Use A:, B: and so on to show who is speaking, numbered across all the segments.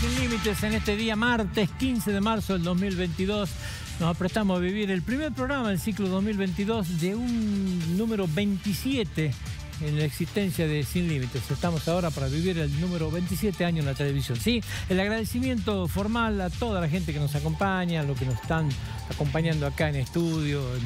A: Sin Límites en este día martes 15 de marzo del 2022. Nos aprestamos a vivir el primer programa del ciclo 2022 de un número 27 en la existencia de Sin Límites. Estamos ahora para vivir el número 27 año en la televisión. Sí, el agradecimiento formal a toda la gente que nos acompaña, a los que nos están acompañando acá en estudio, en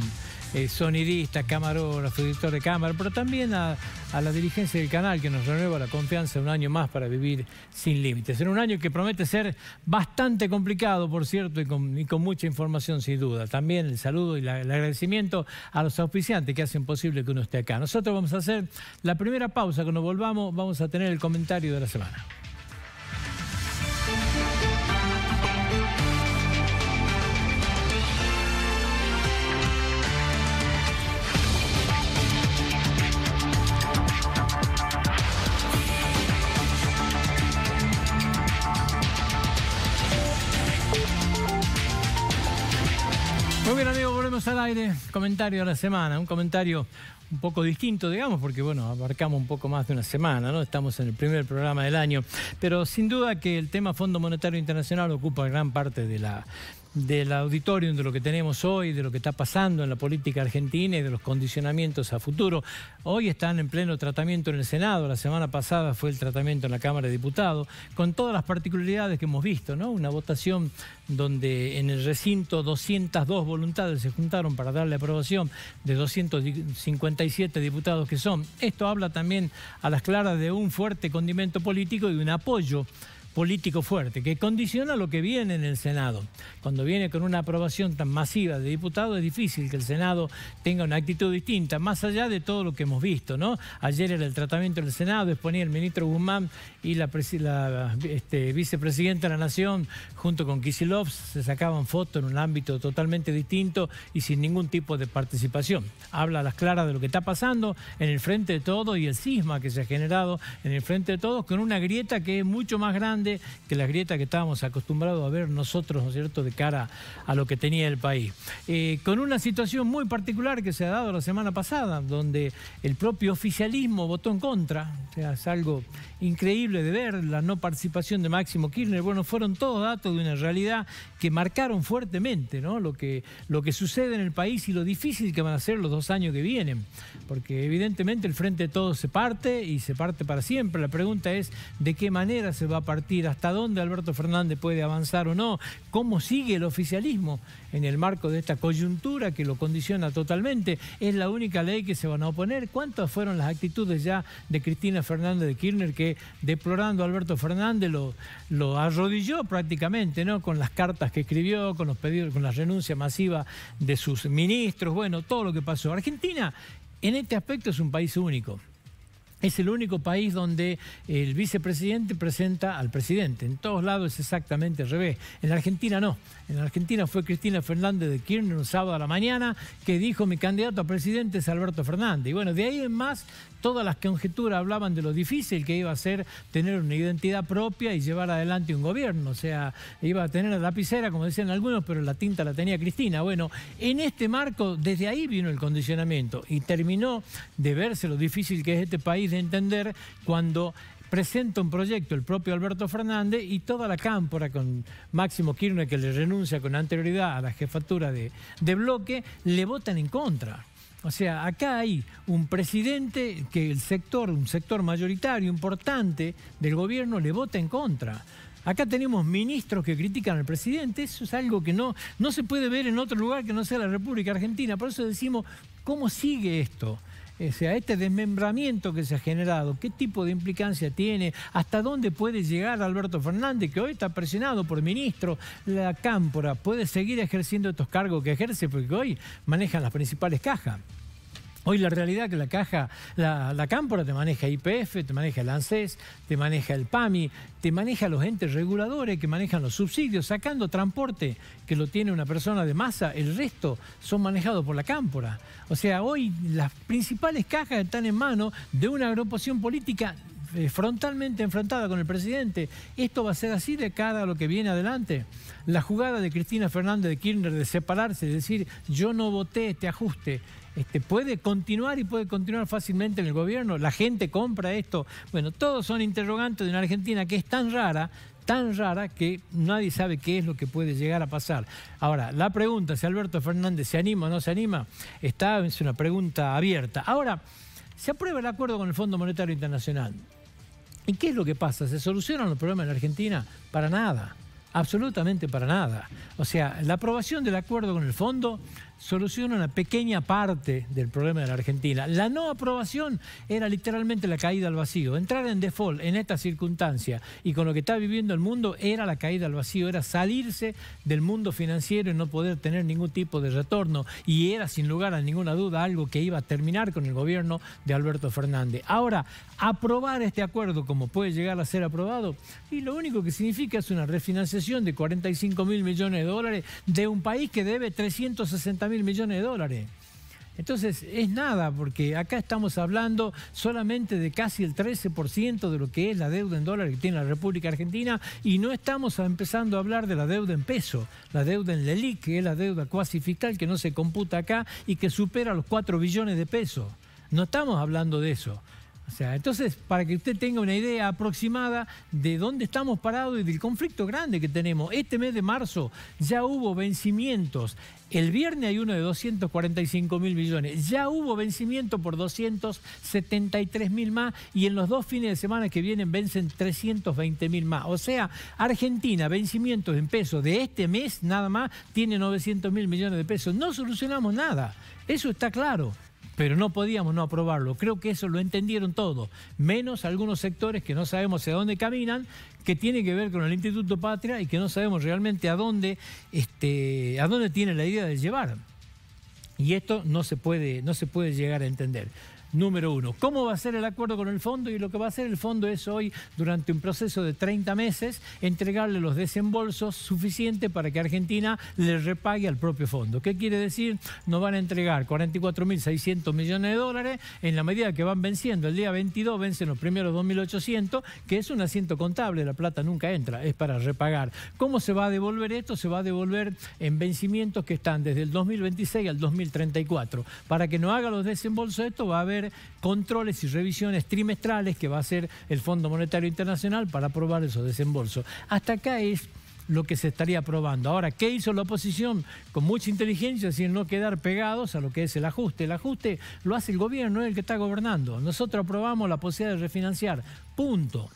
A: eh, sonidista, camarógrafo, director de cámara, pero también a, la dirigencia del canal que nos renueva la confianza un año más para vivir sin límites. En un año que promete ser bastante complicado, por cierto, y con, mucha información sin duda. También el saludo y el agradecimiento a los auspiciantes que hacen posible que uno esté acá. Nosotros vamos a hacer la primera pausa. Cuando volvamos vamos a tener el comentario de la semana. al aire, comentario de la semana, un comentario un poco distinto, digamos, porque bueno, abarcamos un poco más de una semana, ¿no? Estamos en el primer programa del año, pero sin duda que el tema Fondo Monetario Internacional ocupa gran parte de la, del auditorio de lo que tenemos hoy, de lo que está pasando en la política argentina y de los condicionamientos a futuro. Hoy están en pleno tratamiento en el Senado, la semana pasada fue el tratamiento en la Cámara de Diputados, con todas las particularidades que hemos visto, ¿no? Una votación donde en el recinto 202 voluntades se juntaron para darle aprobación de 257 diputados que son. Esto habla también a las claras de un fuerte condimento político y de un apoyo político fuerte, que condiciona lo que viene en el Senado. Cuando viene con una aprobación tan masiva de diputados, es difícil que el Senado tenga una actitud distinta, más allá de todo lo que hemos visto, ¿no? Ayer era el tratamiento del Senado, exponía el ministro Guzmán y la, este, vicepresidenta de la Nación, junto con Kisilov, se sacaban fotos en un ámbito totalmente distinto y sin ningún tipo de participación. Habla a las claras de lo que está pasando en el frente de todos y el cisma que se ha generado en el frente de todos con una grieta que es mucho más grande que la grieta que estábamos acostumbrados a ver nosotros, ¿no es cierto?, de cara a lo que tenía el país. Eh, con una situación muy particular que se ha dado la semana pasada, donde el propio oficialismo votó en contra, o sea, es algo increíble de ver, la no participación de Máximo Kirchner, bueno, fueron todos datos de una realidad que marcaron fuertemente ¿no? lo, que, lo que sucede en el país y lo difícil que van a ser los dos años que vienen, porque evidentemente el frente de todos se parte y se parte para siempre. La pregunta es de qué manera se va a partir, hasta dónde Alberto Fernández puede avanzar o no, cómo sigue el oficialismo en el marco de esta coyuntura que lo condiciona totalmente. Es la única ley que se van a oponer. ¿Cuántas fueron las actitudes ya de Cristina Fernández de Kirchner que deplorando a Alberto Fernández lo, lo arrodilló prácticamente, ¿no? Con las cartas que escribió, con los pedidos, con la renuncia masiva de sus ministros, bueno, todo lo que pasó. Argentina en este aspecto es un país único. Es el único país donde el vicepresidente presenta al presidente. En todos lados es exactamente al revés. En la Argentina no. En la Argentina fue Cristina Fernández de Kirchner un sábado a la mañana que dijo mi candidato a presidente es Alberto Fernández. Y bueno, de ahí en más todas las conjeturas hablaban de lo difícil que iba a ser tener una identidad propia y llevar adelante un gobierno. O sea, iba a tener la lapicera, como decían algunos, pero la tinta la tenía Cristina. Bueno, en este marco, desde ahí vino el condicionamiento y terminó de verse lo difícil que es este país de entender cuando presenta un proyecto el propio Alberto Fernández y toda la cámpora con Máximo Kirchner que le renuncia con anterioridad a la jefatura de bloque, le votan en contra. O sea, acá hay un presidente que el sector, un sector mayoritario importante del gobierno le vota en contra. Acá tenemos ministros que critican al presidente, eso es algo que no, no se puede ver en otro lugar que no sea la República Argentina. Por eso decimos, ¿cómo sigue esto? O sea, este desmembramiento que se ha generado, ¿qué tipo de implicancia tiene? ¿Hasta dónde puede llegar Alberto Fernández, que hoy está presionado por ministro? La Cámpora puede seguir ejerciendo estos cargos que ejerce porque hoy manejan las principales cajas. Hoy la realidad es que la caja, la, cámpora te maneja IPF, te maneja el ANSES, te maneja el PAMI, te maneja los entes reguladores que manejan los subsidios, sacando transporte que lo tiene una persona de masa, el resto son manejados por la cámpora. O sea, hoy las principales cajas están en manos de una agrupación política eh, frontalmente enfrentada con el presidente. Esto va a ser así de cara a lo que viene adelante. La jugada de Cristina Fernández de Kirchner de separarse, de decir yo no voté este ajuste, este, puede continuar y puede continuar fácilmente en el gobierno. La gente compra esto. Bueno, todos son interrogantes de una Argentina que es tan rara, tan rara que nadie sabe qué es lo que puede llegar a pasar. Ahora, la pregunta, si Alberto Fernández se anima o no se anima, está, es una pregunta abierta. Ahora, se aprueba el acuerdo con el Fondo Monetario Internacional. ¿Y qué es lo que pasa? ¿Se solucionan los problemas en la Argentina? Para nada, absolutamente para nada. O sea, la aprobación del acuerdo con el fondo soluciona una pequeña parte del problema de la Argentina. La no aprobación era literalmente la caída al vacío. Entrar en default en esta circunstancia y con lo que está viviendo el mundo era la caída al vacío, era salirse del mundo financiero y no poder tener ningún tipo de retorno. Y era sin lugar a ninguna duda algo que iba a terminar con el gobierno de Alberto Fernández. Ahora, aprobar este acuerdo como puede llegar a ser aprobado, y lo único que significa es una refinanciación de 45 mil millones de dólares de un país que debe 360 mil millones de dólares. Entonces es nada, porque acá estamos hablando solamente de casi el 13% de lo que es la deuda en dólares que tiene la República Argentina y no estamos empezando a hablar de la deuda en peso, la deuda en LELIC, que es la deuda cuasi fiscal que no se computa acá y que supera los 4 billones de pesos. No estamos hablando de eso. O sea, entonces, para que usted tenga una idea aproximada de dónde estamos parados y del conflicto grande que tenemos, este mes de marzo ya hubo vencimientos. El viernes hay uno de 245 mil millones. Ya hubo vencimiento por 273 mil más y en los dos fines de semana que vienen vencen 320 mil más. O sea, Argentina, vencimientos en pesos de este mes nada más, tiene 900 mil millones de pesos. No solucionamos nada. Eso está claro pero no podíamos no aprobarlo. Creo que eso lo entendieron todos, menos algunos sectores que no sabemos hacia dónde caminan, que tienen que ver con el Instituto Patria y que no sabemos realmente a dónde, este, a dónde tiene la idea de llevar. Y esto no se puede, no se puede llegar a entender número uno. ¿Cómo va a ser el acuerdo con el fondo? Y lo que va a hacer el fondo es hoy, durante un proceso de 30 meses, entregarle los desembolsos suficientes para que Argentina le repague al propio fondo. ¿Qué quiere decir? Nos van a entregar 44.600 millones de dólares en la medida que van venciendo. El día 22 vencen los primeros 2.800, que es un asiento contable, la plata nunca entra, es para repagar. ¿Cómo se va a devolver esto? Se va a devolver en vencimientos que están desde el 2026 al 2034. Para que no haga los desembolsos, esto va a haber controles y revisiones trimestrales que va a hacer el Fondo Monetario Internacional para aprobar esos desembolsos. Hasta acá es lo que se estaría aprobando. Ahora, ¿qué hizo la oposición? Con mucha inteligencia, sin no quedar pegados a lo que es el ajuste. El ajuste lo hace el gobierno, es el que está gobernando. Nosotros aprobamos la posibilidad de refinanciar. Punto.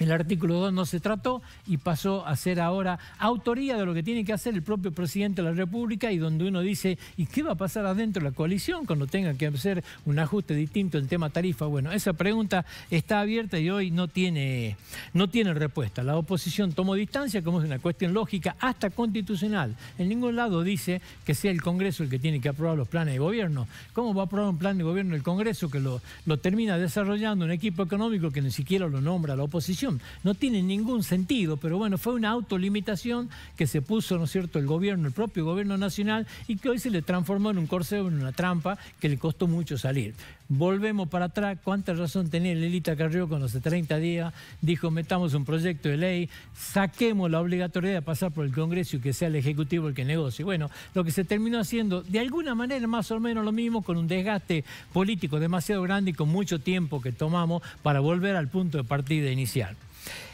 A: El artículo 2 no se trató y pasó a ser ahora autoría de lo que tiene que hacer el propio presidente de la República y donde uno dice, ¿y qué va a pasar adentro de la coalición cuando tenga que hacer un ajuste distinto en tema tarifa? Bueno, esa pregunta está abierta y hoy no tiene, no tiene respuesta. La oposición tomó distancia, como es una cuestión lógica, hasta constitucional. En ningún lado dice que sea el Congreso el que tiene que aprobar los planes de gobierno. ¿Cómo va a aprobar un plan de gobierno el Congreso que lo, lo termina desarrollando un equipo económico que ni siquiera lo nombra la oposición? No tiene ningún sentido, pero bueno, fue una autolimitación que se puso, ¿no es cierto?, el gobierno, el propio gobierno nacional, y que hoy se le transformó en un corseo, en una trampa que le costó mucho salir volvemos para atrás. ¿Cuánta razón tenía Lilita Carrió cuando hace 30 días dijo metamos un proyecto de ley, saquemos la obligatoriedad de pasar por el Congreso y que sea el Ejecutivo el que negocie? Bueno, lo que se terminó haciendo de alguna manera más o menos lo mismo con un desgaste político demasiado grande y con mucho tiempo que tomamos para volver al punto de partida inicial.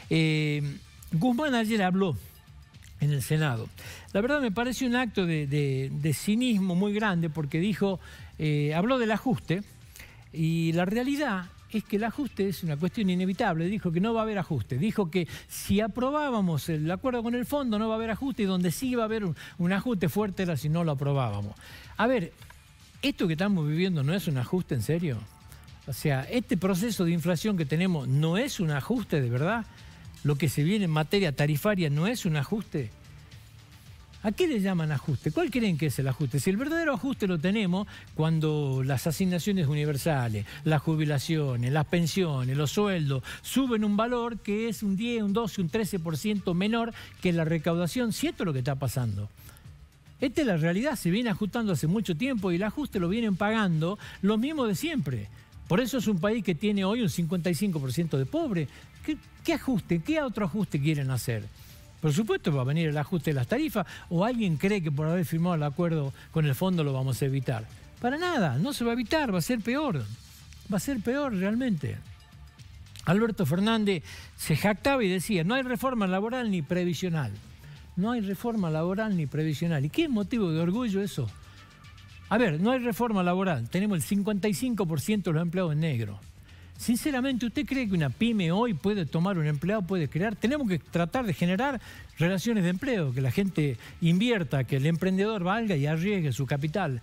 A: Eh, Guzmán ayer habló en el Senado. La verdad me parece un acto de, cinismo muy grande porque dijo, eh, habló del ajuste, y la realidad es que el ajuste es una cuestión inevitable. Dijo que no va a haber ajuste. Dijo que si aprobábamos el acuerdo con el fondo no va a haber ajuste y donde sí va a haber un, ajuste fuerte era si no lo aprobábamos. A ver, ¿esto que estamos viviendo no es un ajuste en serio? O sea, este proceso de inflación que tenemos no es un ajuste de verdad. Lo que se viene en materia tarifaria no es un ajuste. ¿A qué le llaman ajuste? ¿Cuál creen que es el ajuste? Si el verdadero ajuste lo tenemos cuando las asignaciones universales, las jubilaciones, las pensiones, los sueldos suben un valor que es un 10, un 12, un 13% menor que la recaudación, siento lo que está pasando. Esta es la realidad, se viene ajustando hace mucho tiempo y el ajuste lo vienen pagando lo mismo de siempre. Por eso es un país que tiene hoy un 55% de pobre. ¿Qué ajuste? ¿Qué otro ajuste quieren hacer? Por supuesto va a venir el ajuste de las tarifas o alguien cree que por haber firmado el acuerdo con el fondo lo vamos a evitar. Para nada, no se va a evitar, va a ser peor. Va a ser peor realmente. Alberto Fernández se jactaba y decía, no hay reforma laboral ni previsional. No hay reforma laboral ni previsional. ¿Y qué motivo de orgullo eso? A ver, no hay reforma laboral. Tenemos el 55% de los empleados en negro. Sinceramente, ¿usted cree que una pyme hoy puede tomar un empleado, puede crear? Tenemos que tratar de generar relaciones de empleo, que la gente invierta, que el emprendedor valga y arriesgue su capital.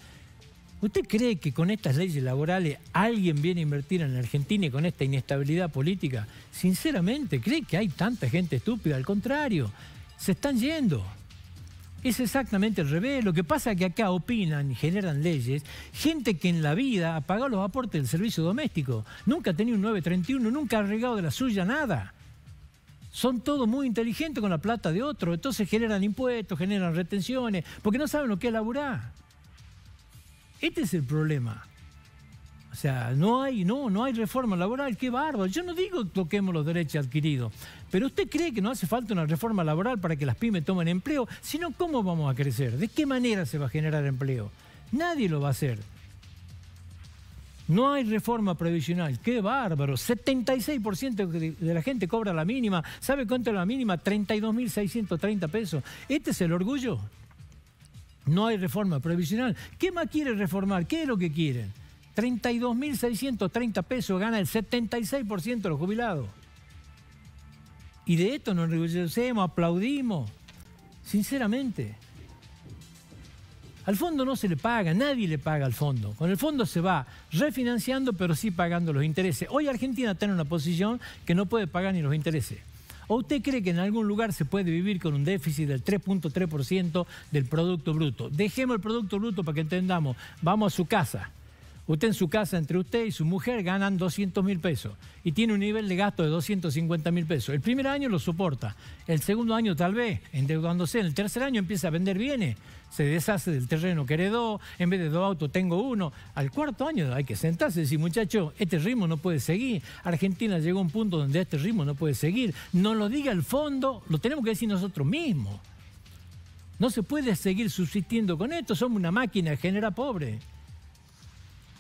A: ¿Usted cree que con estas leyes laborales alguien viene a invertir en Argentina y con esta inestabilidad política? Sinceramente, ¿cree que hay tanta gente estúpida? Al contrario, se están yendo es exactamente el revés. Lo que pasa es que acá opinan y generan leyes gente que en la vida ha pagado los aportes del servicio doméstico, nunca ha tenido un 931, nunca ha regado de la suya nada. Son todos muy inteligentes con la plata de otro, entonces generan impuestos, generan retenciones, porque no saben lo que es laburar. Este es el problema. O sea, no hay, no, no hay reforma laboral, qué bárbaro. Yo no digo toquemos los derechos adquiridos, pero usted cree que no hace falta una reforma laboral para que las pymes tomen empleo, sino cómo vamos a crecer, de qué manera se va a generar empleo. Nadie lo va a hacer. No hay reforma previsional, qué bárbaro. 76% de la gente cobra la mínima. ¿Sabe cuánto es la mínima? 32.630 pesos. ¿Este es el orgullo? No hay reforma provisional ¿Qué más quiere reformar? ¿Qué es lo que quieren? 32.630 pesos gana el 76% de los jubilados. Y de esto nos enriquecemos, aplaudimos, sinceramente. Al fondo no se le paga, nadie le paga al fondo. Con el fondo se va refinanciando, pero sí pagando los intereses. Hoy Argentina tiene una posición que no puede pagar ni los intereses. ¿O usted cree que en algún lugar se puede vivir con un déficit del 3.3% del Producto Bruto? Dejemos el Producto Bruto para que entendamos. Vamos a su casa. Usted en su casa, entre usted y su mujer, ganan 200 mil pesos y tiene un nivel de gasto de 250 mil pesos. El primer año lo soporta, el segundo año tal vez, endeudándose, en el tercer año empieza a vender bienes, se deshace del terreno que heredó, en vez de dos autos tengo uno. Al cuarto año hay que sentarse y decir, muchachos, este ritmo no puede seguir. Argentina llegó a un punto donde este ritmo no puede seguir. No lo diga el fondo, lo tenemos que decir nosotros mismos. No se puede seguir subsistiendo con esto, somos una máquina, que genera pobre.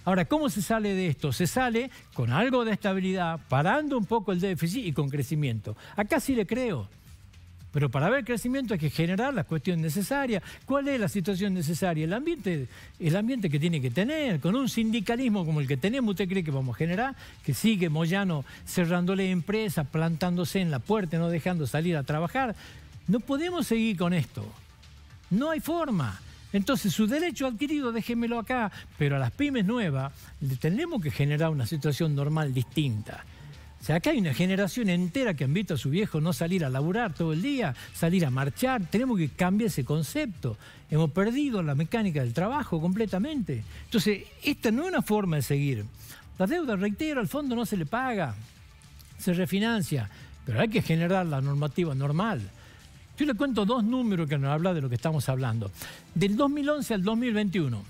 A: Ahora, ¿cómo se sale de esto? Se sale con algo de estabilidad, parando un poco el déficit y con crecimiento. Acá sí le creo. Pero para ver crecimiento hay que generar la cuestión necesaria. ¿Cuál es la situación necesaria? El ambiente, el ambiente que tiene que tener. Con un sindicalismo como el que tenemos, ¿usted cree que vamos a generar? Que sigue Moyano cerrándole empresas, plantándose en la puerta, no dejando salir a trabajar. No podemos seguir con esto. No hay forma. Entonces, su derecho adquirido, déjemelo acá, pero a las pymes nuevas le tenemos que generar una situación normal distinta. O sea, acá hay una generación entera que invita a su viejo no salir a laburar todo el día, salir a marchar. Tenemos que cambiar ese concepto. Hemos perdido la mecánica del trabajo completamente. Entonces, esta no es una forma de seguir. La deuda, reitero, al fondo no se le paga, se refinancia, pero hay que generar la normativa normal. Yo le cuento dos números que nos habla de lo que estamos hablando. Del 2011 al 2021.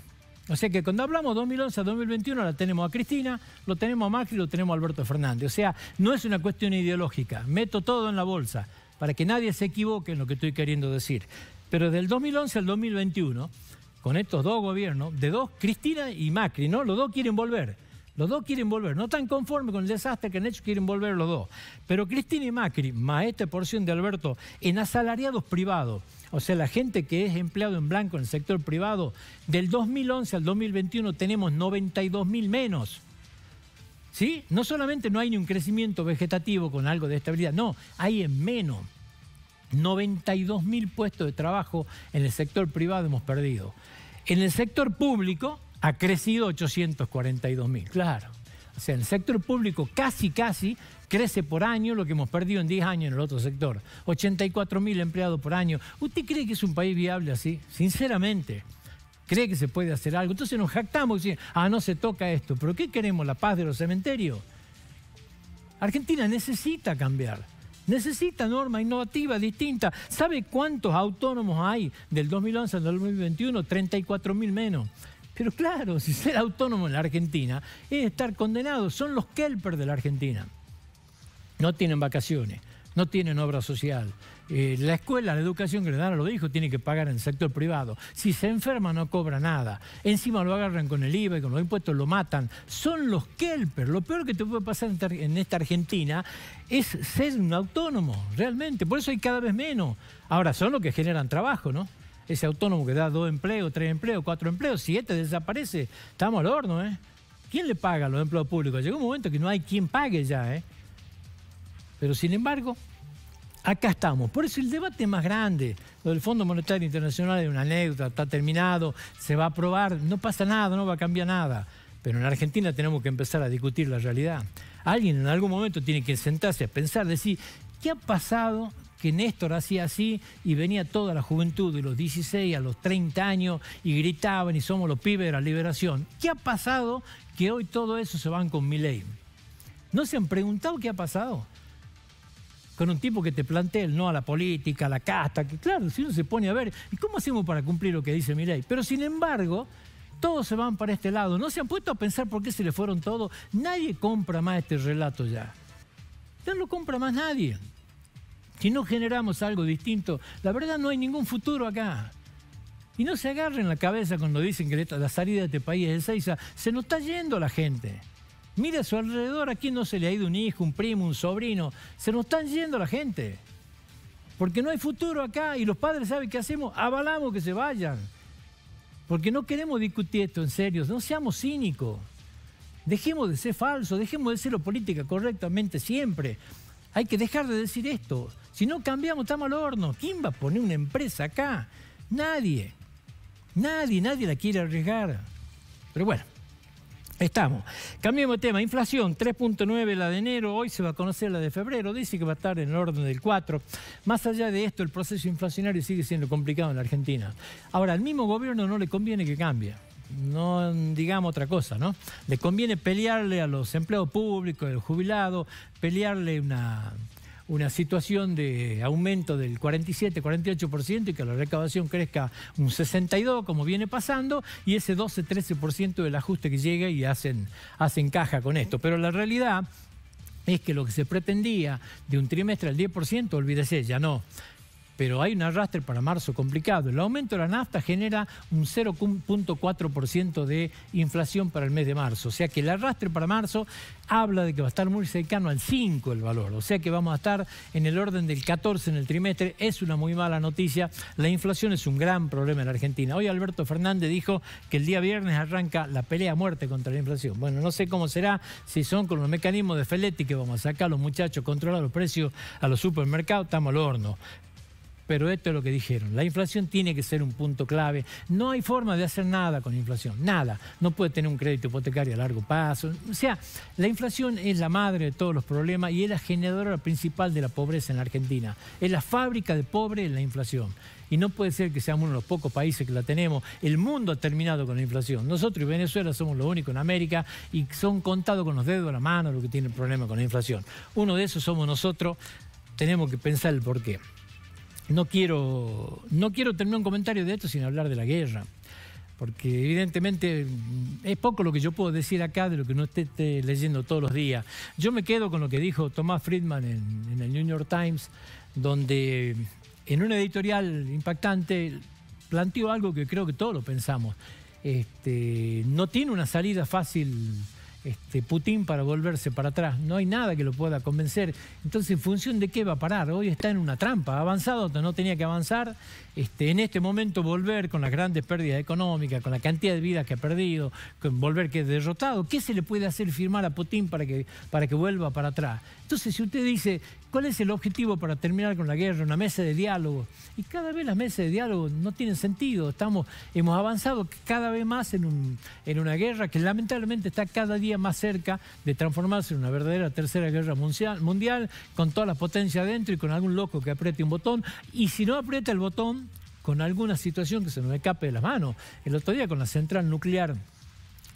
A: O sea que cuando hablamos 2011 al 2021 la tenemos a Cristina, lo tenemos a Macri, lo tenemos a Alberto Fernández. O sea, no es una cuestión ideológica. Meto todo en la bolsa para que nadie se equivoque en lo que estoy queriendo decir. Pero del 2011 al 2021, con estos dos gobiernos, de dos, Cristina y Macri, ¿no? Los dos quieren volver. Los dos quieren volver. No tan conforme con el desastre que han hecho, quieren volver los dos. Pero Cristina y Macri, maestra porción de Alberto, en asalariados privados, o sea, la gente que es empleado en blanco en el sector privado, del 2011 al 2021 tenemos 92 mil menos. ¿Sí? No solamente no hay ni un crecimiento vegetativo con algo de estabilidad, no, hay en menos. 92 mil puestos de trabajo en el sector privado hemos perdido. En el sector público, ha crecido 842 mil, claro. O sea, el sector público casi, casi crece por año lo que hemos perdido en 10 años en el otro sector. 84 mil empleados por año. ¿Usted cree que es un país viable así? Sinceramente. ¿Cree que se puede hacer algo? Entonces nos jactamos y decimos, ah, no se toca esto. ¿Pero qué queremos? ¿La paz de los cementerios? Argentina necesita cambiar. Necesita norma innovativa, distinta. ¿Sabe cuántos autónomos hay del 2011 al 2021? 34 mil menos. Pero claro, si ser autónomo en la Argentina es estar condenado. Son los kelpers de la Argentina. No tienen vacaciones, no tienen obra social. Eh, la escuela, la educación que le dan a los hijos tiene que pagar en el sector privado. Si se enferma no cobra nada. Encima lo agarran con el IVA y con los impuestos lo matan. Son los kelpers. Lo peor que te puede pasar en esta Argentina es ser un autónomo, realmente. Por eso hay cada vez menos. Ahora son los que generan trabajo, ¿no? ese autónomo que da dos empleos, tres empleos, cuatro empleos, siete desaparece. Estamos al horno, ¿eh? ¿Quién le paga a los empleos públicos? Llegó un momento que no hay quien pague ya, ¿eh? Pero sin embargo, acá estamos. Por eso el debate más grande, lo del Fondo Monetario Internacional es una anécdota, está terminado, se va a aprobar, no pasa nada, no va a cambiar nada. Pero en Argentina tenemos que empezar a discutir la realidad. Alguien en algún momento tiene que sentarse a pensar, decir, ¿qué ha pasado que Néstor hacía así y venía toda la juventud de los 16 a los 30 años y gritaban y somos los pibes de la liberación. ¿Qué ha pasado que hoy todo eso se van con mi ley? ¿No se han preguntado qué ha pasado? Con un tipo que te plantea el no a la política, a la casta, que claro, si uno se pone a ver, ¿y cómo hacemos para cumplir lo que dice mi ley? Pero sin embargo, todos se van para este lado. No se han puesto a pensar por qué se le fueron todos. Nadie compra más este relato ya. Ya no lo compra más nadie si no generamos algo distinto, la verdad no hay ningún futuro acá. Y no se agarren la cabeza cuando dicen que la salida de este país es de Seiza. Se nos está yendo la gente. Mira a su alrededor, aquí no se le ha ido un hijo, un primo, un sobrino? Se nos están yendo la gente. Porque no hay futuro acá y los padres saben qué hacemos, avalamos que se vayan. Porque no queremos discutir esto en serio, no seamos cínicos. Dejemos de ser falsos, dejemos de ser lo política correctamente siempre. Hay que dejar de decir esto. Si no cambiamos, estamos al horno. ¿Quién va a poner una empresa acá? Nadie. Nadie, nadie la quiere arriesgar. Pero bueno, estamos. Cambiemos de tema. Inflación, 3.9 la de enero, hoy se va a conocer la de febrero, dice que va a estar en el orden del 4. Más allá de esto, el proceso inflacionario sigue siendo complicado en la Argentina. Ahora, al mismo gobierno no le conviene que cambie. No digamos otra cosa, ¿no? Le conviene pelearle a los empleados públicos, a los jubilados, pelearle una una situación de aumento del 47, 48% y que la recaudación crezca un 62 como viene pasando y ese 12, 13% del ajuste que llega y hacen, hacen caja con esto. Pero la realidad es que lo que se pretendía de un trimestre al 10%, olvídese, ya no pero hay un arrastre para marzo complicado. El aumento de la nafta genera un 0.4% de inflación para el mes de marzo. O sea que el arrastre para marzo habla de que va a estar muy cercano al 5 el valor. O sea que vamos a estar en el orden del 14 en el trimestre. Es una muy mala noticia. La inflación es un gran problema en la Argentina. Hoy Alberto Fernández dijo que el día viernes arranca la pelea a muerte contra la inflación. Bueno, no sé cómo será, si son con los mecanismos de Feletti que vamos a sacar los muchachos, controlar los precios a los supermercados, estamos al horno. Pero esto es lo que dijeron. La inflación tiene que ser un punto clave. No hay forma de hacer nada con la inflación. Nada. No puede tener un crédito hipotecario a largo plazo. O sea, la inflación es la madre de todos los problemas y es la generadora principal de la pobreza en la Argentina. Es la fábrica de pobres la inflación. Y no puede ser que seamos uno de los pocos países que la tenemos. El mundo ha terminado con la inflación. Nosotros y Venezuela somos los únicos en América y son contados con los dedos a la mano los que tienen problemas con la inflación. Uno de esos somos nosotros. Tenemos que pensar el porqué no quiero, no quiero terminar un comentario de esto sin hablar de la guerra, porque evidentemente mm, es poco lo que yo puedo decir acá de lo que no esté, leyendo todos los días. Yo me quedo con lo que dijo Tomás Friedman en, el New York Times, donde en una editorial impactante planteó algo que creo que todos lo pensamos. Este, no tiene una salida fácil este, Putin para volverse para atrás. No hay nada que lo pueda convencer. Entonces, ¿en función de qué va a parar? Hoy está en una trampa. Ha avanzado, no tenía que avanzar. Este, en este momento volver con las grandes pérdidas económicas, con la cantidad de vidas que ha perdido, volver que es derrotado. ¿Qué se le puede hacer firmar a Putin para que, para que vuelva para atrás? Entonces, si usted dice, ¿cuál es el objetivo para terminar con la guerra? Una mesa de diálogo. Y cada vez las mesas de diálogo no tienen sentido. Estamos, hemos avanzado cada vez más en, una guerra que lamentablemente está cada día más cerca de transformarse en una verdadera tercera guerra mundial, mundial con toda la potencia dentro y con algún loco que apriete un botón. Y si no aprieta el botón, con alguna situación que se nos escape de las manos. El otro día con la central nuclear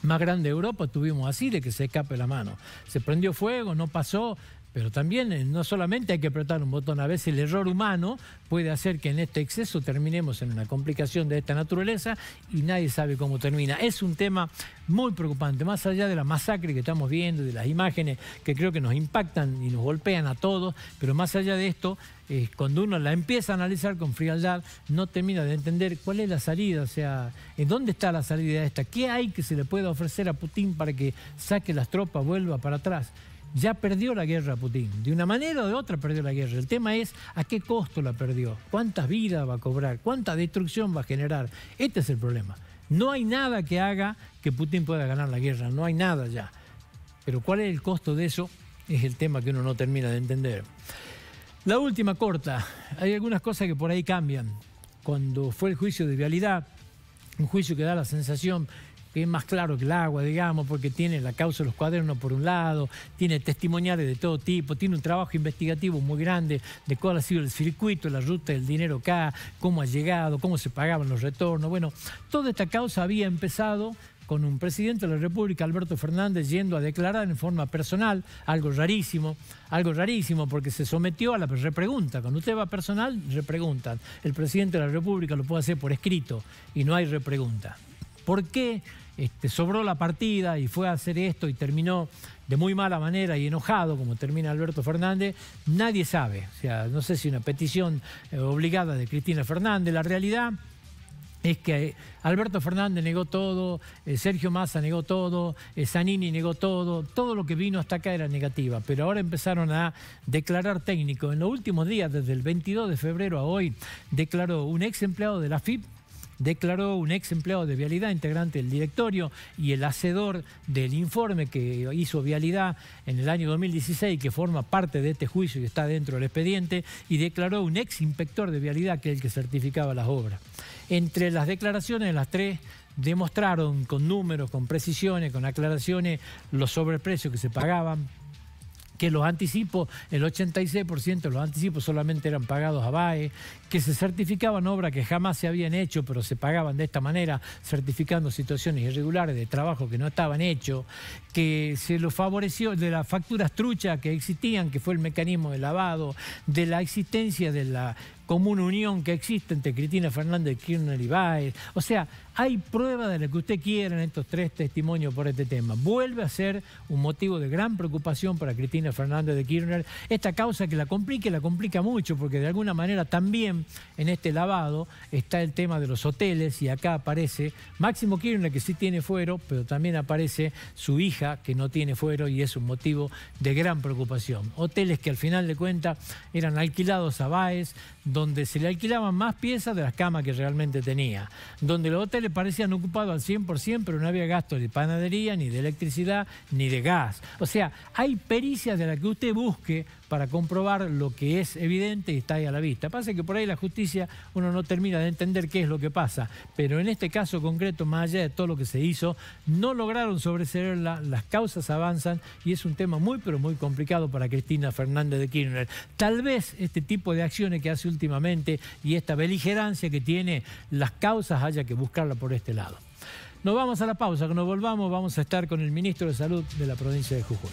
A: más grande de Europa tuvimos así de que se escape la mano. Se prendió fuego, no pasó, pero también eh, no solamente hay que apretar un botón, a veces el error humano puede hacer que en este exceso terminemos en una complicación de esta naturaleza y nadie sabe cómo termina. Es un tema muy preocupante, más allá de la masacre que estamos viendo, de las imágenes que creo que nos impactan y nos golpean a todos, pero más allá de esto, eh, cuando uno la empieza a analizar con frialdad, no termina de entender cuál es la salida, o sea, ¿en dónde está la salida de esta? ¿Qué hay que se le pueda ofrecer a Putin para que saque las tropas, vuelva para atrás? ya perdió la guerra Putin. De una manera o de otra perdió la guerra. El tema es a qué costo la perdió, cuántas vidas va a cobrar, cuánta destrucción va a generar. Este es el problema. No hay nada que haga que Putin pueda ganar la guerra, no hay nada ya. Pero cuál es el costo de eso es el tema que uno no termina de entender. La última corta, hay algunas cosas que por ahí cambian. Cuando fue el juicio de vialidad, un juicio que da la sensación que es más claro que el agua, digamos, porque tiene la causa de los cuadernos por un lado, tiene testimoniales de todo tipo, tiene un trabajo investigativo muy grande de cuál ha sido el circuito, la ruta del dinero acá, cómo ha llegado, cómo se pagaban los retornos. Bueno, toda esta causa había empezado con un presidente de la República, Alberto Fernández, yendo a declarar en forma personal, algo rarísimo, algo rarísimo, porque se sometió a la repregunta. Cuando usted va personal, repreguntan. El presidente de la República lo puede hacer por escrito y no hay repregunta por qué este, sobró la partida y fue a hacer esto y terminó de muy mala manera y enojado, como termina Alberto Fernández, nadie sabe. O sea, no sé si una petición eh, obligada de Cristina Fernández. La realidad es que Alberto Fernández negó todo, eh, Sergio Massa negó todo, eh, negó todo, todo lo que vino hasta acá era negativa, pero ahora empezaron a declarar técnico. En los últimos días, desde el 22 de febrero a hoy, declaró un ex empleado de la FIP declaró un ex empleado de Vialidad, integrante del directorio y el hacedor del informe que hizo Vialidad en el año 2016, que forma parte de este juicio y está dentro del expediente, y declaró un ex inspector de Vialidad, que es el que certificaba las obras. Entre las declaraciones, las tres demostraron con números, con precisiones, con aclaraciones, los sobreprecios que se pagaban, que los anticipos, el 86% de los anticipos solamente eran pagados a BAE, que se certificaban obras que jamás se habían hecho, pero se pagaban de esta manera, certificando situaciones irregulares de trabajo que no estaban hechos, que se los favoreció de las facturas truchas que existían, que fue el mecanismo de lavado, de la existencia de la común unión que existe entre Cristina Fernández, Kirchner y BAE. O sea, hay pruebas de lo que usted quiera en estos tres testimonios por este tema. Vuelve a ser un motivo de gran preocupación para Cristina Fernández de Kirchner. Esta causa que la complica la complica mucho, porque de alguna manera también en este lavado está el tema de los hoteles y acá aparece Máximo Kirchner que sí tiene fuero, pero también aparece su hija que no tiene fuero y es un motivo de gran preocupación. Hoteles que al final de cuentas eran alquilados a Baez, donde se le alquilaban más piezas de las camas que realmente tenía, donde los hoteles parecían ocupados al 100%, pero no había gasto de panadería, ni de electricidad, ni de gas. O sea, hay pericias de las que usted busque para comprobar lo que es evidente y está ahí a la vista. Pasa que por ahí la justicia uno no termina de entender qué es lo que pasa, pero en este caso concreto, más allá de todo lo que se hizo, no lograron sobreseerla, las causas avanzan y es un tema muy pero muy complicado para Cristina Fernández de Kirchner. Tal vez este tipo de acciones que hace últimamente y esta beligerancia que tiene, las causas haya que buscarla por este lado. Nos vamos a la pausa, cuando volvamos, vamos a estar con el ministro de Salud de la provincia de Jujuy.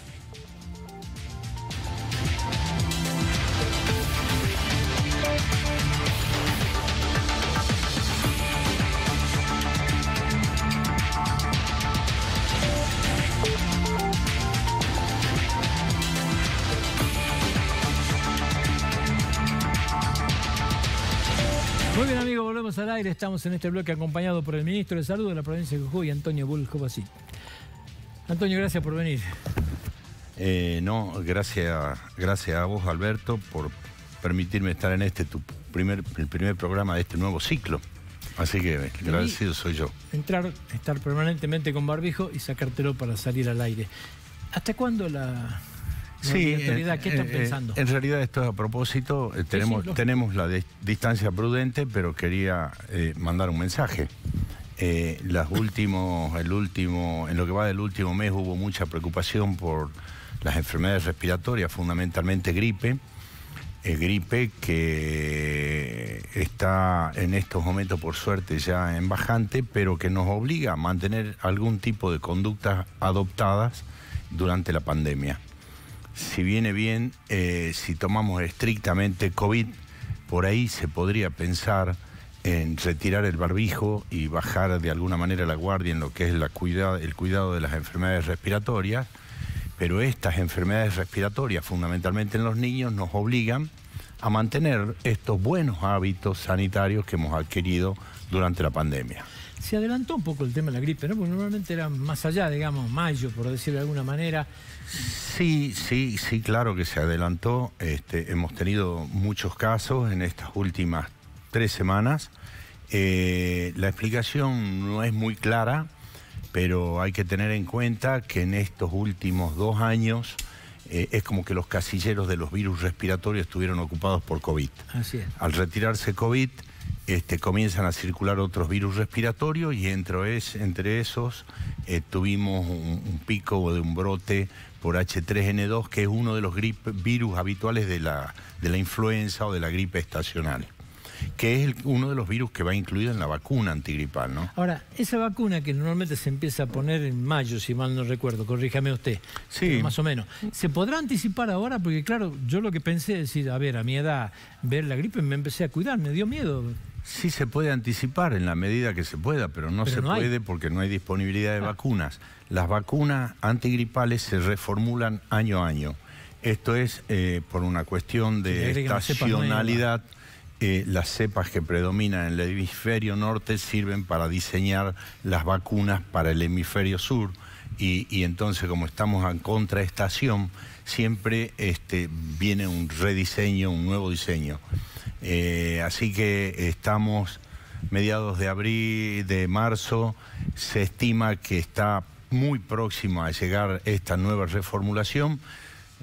A: aire. Estamos en este bloque acompañado por el ministro de Salud de la provincia de Jujuy, Antonio Bull Antonio, gracias por venir.
B: Eh, no, gracias, gracias a vos, Alberto, por permitirme estar en este, tu primer, el primer programa de este nuevo ciclo. Así que agradecido soy yo.
A: Entrar, estar permanentemente con barbijo y sacártelo para salir al aire. ¿Hasta cuándo la, Sí, en eh, realidad, ¿qué están eh, pensando?
B: En realidad esto es a propósito, eh, tenemos, la distancia prudente, pero quería mandar un mensaje. las últimos, el último, en lo que va del último mes hubo mucha preocupación por las enfermedades respiratorias, fundamentalmente gripe, gripe que está en estos momentos por suerte ya en bajante, pero que nos obliga a mantener algún tipo de conductas adoptadas durante la pandemia si viene bien, eh, si tomamos estrictamente COVID, por ahí se podría pensar en retirar el barbijo y bajar de alguna manera la guardia en lo que es el cuidado de las enfermedades respiratorias, pero estas enfermedades respiratorias, fundamentalmente en los niños, nos obligan a mantener estos buenos hábitos sanitarios que hemos adquirido durante la pandemia
A: se adelantó un poco el tema de la gripe, ¿no? Porque normalmente era más allá, digamos, mayo, por decirlo de alguna manera.
B: Sí, sí, sí, claro que se adelantó. Este, hemos tenido muchos casos en estas últimas tres semanas. Eh, la explicación no es muy clara, pero hay que tener en cuenta que en estos últimos dos años eh, es como que los casilleros de los virus respiratorios estuvieron ocupados por COVID. Así es. Al retirarse COVID, este, comienzan a circular otros virus respiratorios y entre, esos eh, tuvimos un, pico o de un brote por H3N2, que es uno de los virus habituales de la, de la influenza o de la gripe estacional que es uno de los virus que va incluido en la vacuna antigripal, ¿no?
A: Ahora, esa vacuna que normalmente se empieza a poner en mayo, si mal no recuerdo, corríjame usted, sí. más o menos, ¿se podrá anticipar ahora? Porque claro, yo lo que pensé es decir, a ver, a mi edad, ver la gripe me empecé a
B: cuidar, me dio miedo. Sí se puede anticipar en la medida que se pueda, pero no se puede porque no hay disponibilidad de ah. vacunas. Las vacunas antigripales se reformulan año a año. Esto es eh, por una cuestión de estacionalidad. Eh, las cepas que predominan en el hemisferio norte sirven para diseñar las vacunas para el hemisferio sur y, y entonces como estamos en contraestación, siempre este, viene un rediseño, un nuevo diseño. Eh, así que estamos mediados de abril, de marzo, se estima que está muy próximo a llegar esta nueva reformulación.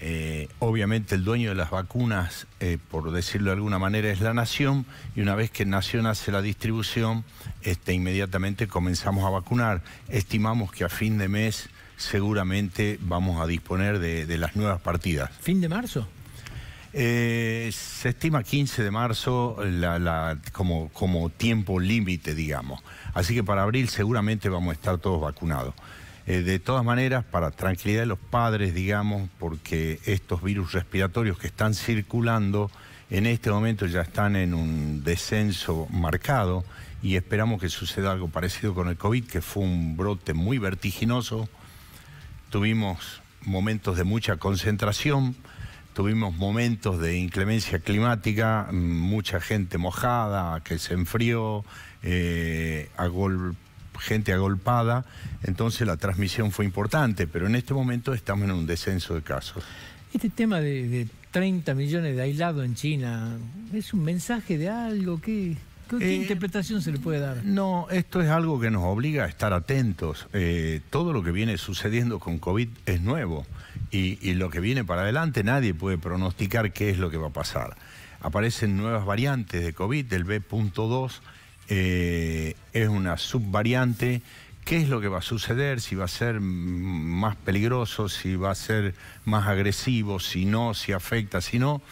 B: Eh, obviamente el dueño de las vacunas, eh, por decirlo de alguna manera, es la nación y una vez que Nación hace la distribución, este, inmediatamente comenzamos a vacunar. Estimamos que a fin de mes seguramente vamos a disponer de, las nuevas partidas. ¿Fin de marzo? Eh, se estima 15 de marzo como, tiempo límite, digamos. Así que para abril seguramente vamos a estar todos vacunados. Eh, de todas maneras, para tranquilidad de los padres, digamos, porque estos virus respiratorios que están circulando en este momento ya están en un descenso marcado y esperamos que suceda algo parecido con el COVID, que fue un brote muy vertiginoso tuvimos momentos de mucha concentración, tuvimos momentos de inclemencia climática, mm, mucha gente mojada, que se enfrió, eh, gente agolpada, entonces la transmisión fue importante, pero en este momento estamos en un descenso de casos.
A: Este tema de, de 30 millones de aislados en China, ¿es un mensaje de algo que... ¿Qué eh, interpretación se le puede dar?
B: No, esto es algo que nos obliga a estar atentos. Eh, todo lo que viene sucediendo con COVID es nuevo y, lo que viene para adelante nadie puede pronosticar qué es lo que va a pasar. Aparecen nuevas variantes de COVID, el B.2 eh, es una subvariante qué es lo que va a suceder, si va a ser más peligroso, si va a ser más agresivo, si no, si afecta, si no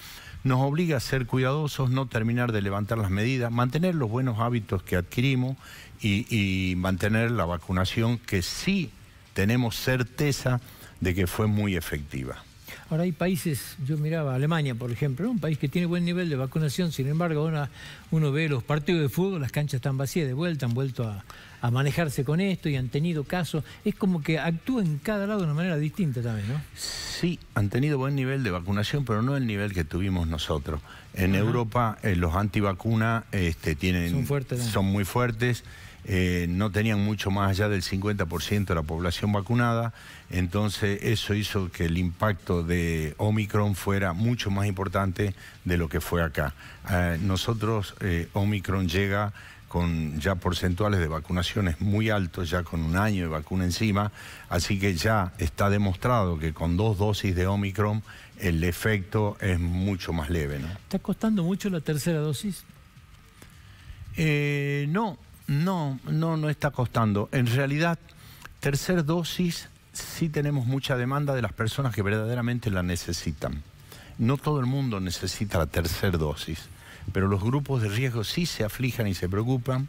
B: nos obliga a ser cuidadosos, no terminar de levantar las medidas, mantener los buenos hábitos que adquirimos y, mantener la vacunación que sí tenemos certeza de que fue muy efectiva.
A: Ahora hay países, yo miraba Alemania, por ejemplo, un país que tiene buen nivel de vacunación, sin embargo, ahora uno ve los partidos de fútbol, las canchas están vacías de vuelta, han vuelto a, a manejarse con esto y han tenido casos. Es como que actúa en cada lado de una manera distinta también, ¿no? Sí,
B: han tenido buen nivel de vacunación, pero no el nivel que tuvimos nosotros. En Europa eh, los antivacunas este, tienen, son, fuertes, son muy fuertes. Eh, no tenían mucho más allá del 50% de la población vacunada, entonces eso hizo que el impacto de Omicron fuera mucho más importante de lo que fue acá. Eh, nosotros, Omicron llega con ya porcentuales de vacunaciones muy altos, ya con un año de vacuna encima, así que ya está demostrado que con dos dosis de Omicron el efecto es mucho más leve. ¿no? ¿Está costando mucho la tercera dosis? Eh, no, no, no, no está costando. En realidad, tercera dosis sí tenemos mucha demanda de las personas que verdaderamente la necesitan. No todo el mundo necesita la tercera dosis pero los grupos de riesgo sí se aflijan y se preocupan.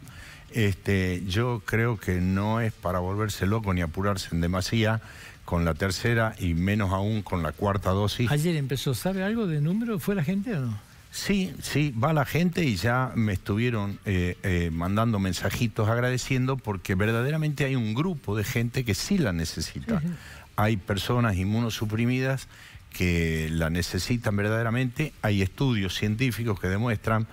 B: Este, yo creo que no es para volverse loco ni apurarse en demasía con la tercera y menos aún con la cuarta dosis. Ayer empezó, ¿sabe algo de número? ¿Fue la gente o no? Sí, sí, va la gente y ya me estuvieron eh, eh, mandando mensajitos agradeciendo porque verdaderamente hay un grupo de gente que sí la necesita. Hay personas inmunosuprimidas que la necesitan verdaderamente. Hay estudios científicos que demuestran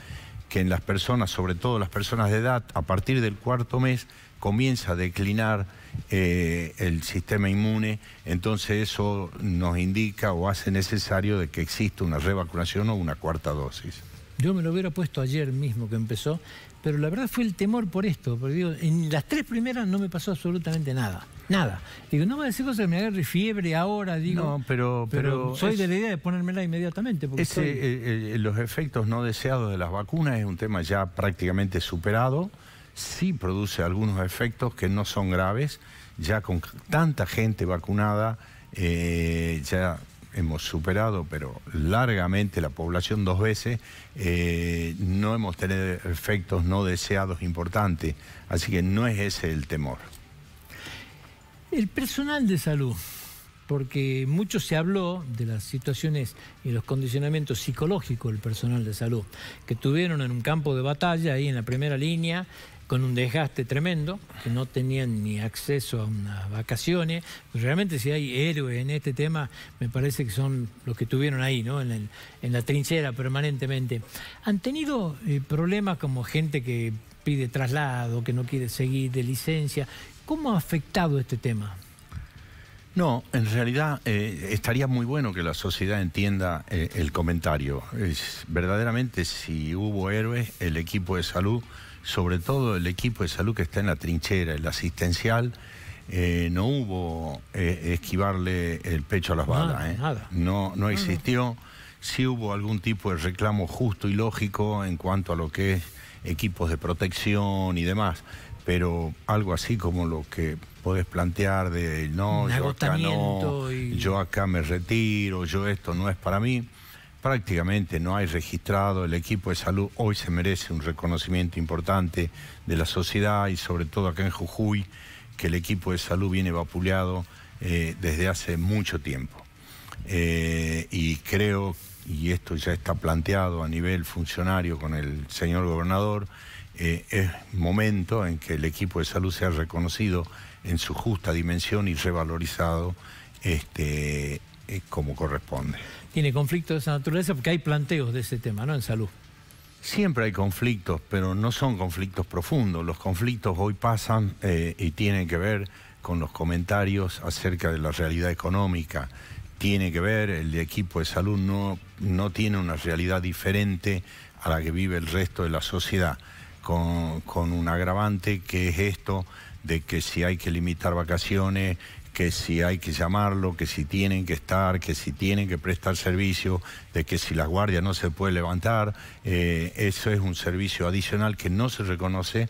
B: que en las personas, sobre todo las personas de edad, a partir del cuarto mes comienza a declinar eh, el sistema inmune, entonces eso nos indica o hace necesario de que exista una revacunación o una cuarta dosis.
A: Yo me lo hubiera puesto ayer mismo que empezó, pero la verdad fue el temor por esto, porque digo, en las tres primeras no me pasó absolutamente nada. Nada. Digo, no me decís cosas que me agarre fiebre ahora, digo.
B: pero, pero, soy de la
A: idea de ponérmela inmediatamente. Porque eh,
B: eh, los efectos no deseados de las vacunas es un tema ya prácticamente superado. Sí produce algunos efectos que no son graves. Ya con tanta gente vacunada, eh, ya hemos superado, pero largamente la población dos veces, no hemos tenido efectos no deseados importantes. Así que no es ese el temor.
A: El personal de salud, porque mucho se habló de las situaciones y los condicionamientos psicológicos del personal de salud, que tuvieron en un campo de batalla, ahí en la primera línea, con un desgaste tremendo, que no tenían ni acceso a unas vacaciones. Pues realmente si hay héroes en este tema, me parece que son los que tuvieron ahí, ¿no? en, la trinchera permanentemente. Han tenido eh, problemas como gente que pide traslado, que no quiere seguir de licencia, ¿Cómo ha afectado este tema?
B: No, en realidad eh, estaría muy bueno que la sociedad entienda eh, el comentario. verdaderamente, si hubo héroes, el equipo de salud, sobre todo el equipo de salud que está en la trinchera, el asistencial, eh, no hubo esquivarle el pecho a las balas. Nada. No, no existió. Si hubo algún tipo de reclamo justo y lógico en cuanto a lo que es equipos de protección y demás pero algo así como lo que podés plantear de no, yo acá no, yo acá me retiro, yo esto no es para mí prácticamente no hay registrado, el equipo de salud hoy se merece un reconocimiento importante de la sociedad y sobre todo acá en Jujuy, que el equipo de salud viene vapuleado eh, desde hace mucho tiempo. Eh, y creo, y esto ya está planteado a nivel funcionario con el señor gobernador, eh, es momento en que el equipo de salud sea reconocido en su justa dimensión y revalorizado este, eh, como corresponde.
A: Tiene conflictos de esa naturaleza porque hay planteos de ese tema, ¿no? En salud.
B: Siempre hay conflictos, pero no son conflictos profundos. Los conflictos hoy pasan eh, y tienen que ver con los comentarios acerca de la realidad económica. Tiene que ver, el equipo de salud no, no tiene una realidad diferente a la que vive el resto de la sociedad con, un agravante que es esto de que si hay que limitar vacaciones, que si hay que llamarlo, que si tienen que estar, que si tienen que prestar servicio, de que si la guardia no se puede levantar, eh, eso es un servicio adicional que no se reconoce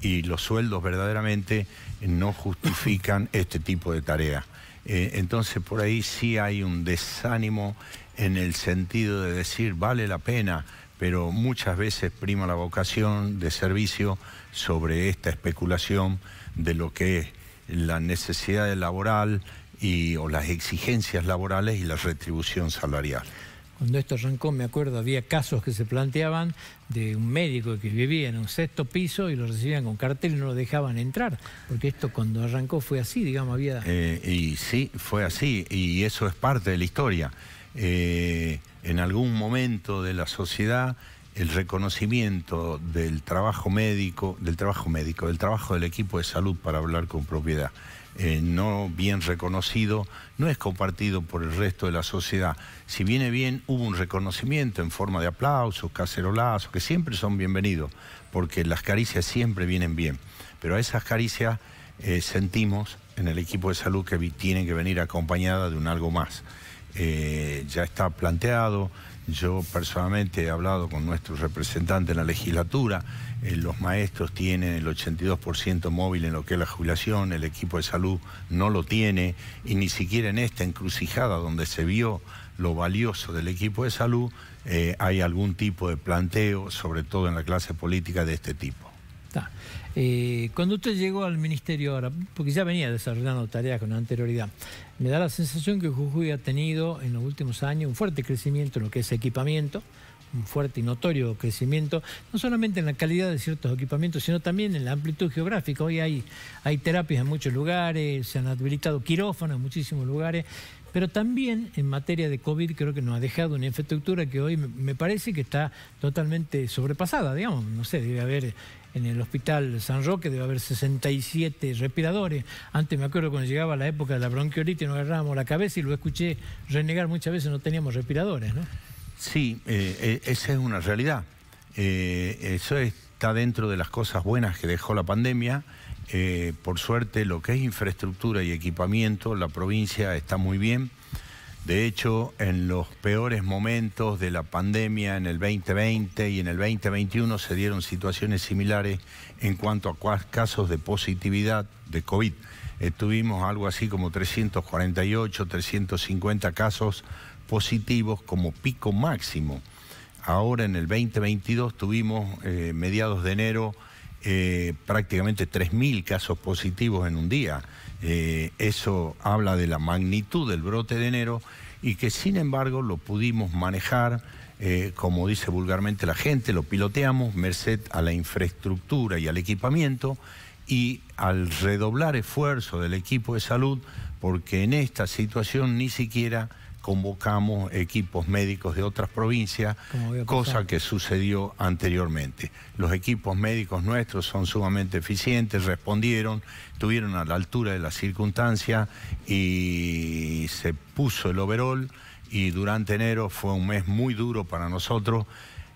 B: y los sueldos verdaderamente no justifican este tipo de tarea. Eh, entonces por ahí sí hay un desánimo en el sentido de decir vale la pena pero muchas veces prima la vocación de servicio sobre esta especulación de lo que es la necesidad laboral y, o las exigencias laborales y la retribución salarial.
A: Cuando esto arrancó, me acuerdo, había casos que se planteaban de un médico que vivía en un sexto piso y lo recibían con cartel y no lo dejaban entrar, porque esto cuando arrancó fue así, digamos, había...
B: Eh, y sí, fue así, y eso es parte de la historia. Eh, en algún momento de la sociedad el reconocimiento del trabajo médico, del trabajo médico, del trabajo del equipo de salud para hablar con propiedad, eh, no bien reconocido, no es compartido por el resto de la sociedad. Si viene bien, hubo un reconocimiento en forma de aplausos, cacerolazos, que siempre son bienvenidos, porque las caricias siempre vienen bien. Pero a esas caricias eh, sentimos en el equipo de salud que tienen que venir acompañadas de un algo más. Eh, ya está planteado. Yo personalmente he hablado con nuestro representante en la legislatura. Eh, los maestros tienen el 82% móvil en lo que es la jubilación, el equipo de salud no lo tiene y ni siquiera en esta encrucijada donde se vio lo valioso del equipo de salud, eh, hay algún tipo de planteo, sobre todo en la clase política, de este tipo.
A: cuando usted llegó al ministerio ahora, porque ya venía desarrollando tareas con anterioridad, me da la sensación que Jujuy ha tenido en los últimos años un fuerte crecimiento en lo que es equipamiento, un fuerte y notorio crecimiento, no solamente en la calidad de ciertos equipamientos, sino también en la amplitud geográfica. Hoy hay, terapias en muchos lugares, se han habilitado quirófanos en muchísimos lugares, pero también en materia de COVID creo que nos ha dejado una infraestructura que hoy me parece que está totalmente sobrepasada, digamos, no sé, debe haber en el hospital San Roque debe haber 67 respiradores. Antes me acuerdo cuando llegaba la época de la bronquiolitis, nos agarrábamos la cabeza y lo escuché renegar muchas veces, no teníamos respiradores, ¿no?
B: Sí, eh, eh, esa es una realidad. Eh, eso está dentro de las cosas buenas que dejó la pandemia. por suerte, lo que es infraestructura y equipamiento, la provincia está muy bien. De hecho, en los peores momentos de la pandemia, en el 2020 y en el 2021, se dieron situaciones similares en cuanto a casos de positividad de COVID. tuvimos algo así como 348, 350 casos positivos como pico máximo. Ahora en el 2022 tuvimos, eh, mediados de enero, eh, prácticamente 3.000 casos positivos en un día. Eh, eso habla de la magnitud del brote de enero y que sin embargo lo pudimos manejar, eh, como dice vulgarmente la gente, lo piloteamos, merced a la infraestructura y al equipamiento y al redoblar esfuerzo del equipo de salud, porque en esta situación ni siquiera convocamos equipos médicos de otras provincias, cosa que sucedió anteriormente. Los equipos médicos nuestros son sumamente eficientes, respondieron, estuvieron a la altura de las circunstancia y se puso el overall y durante enero fue un mes muy duro para nosotros.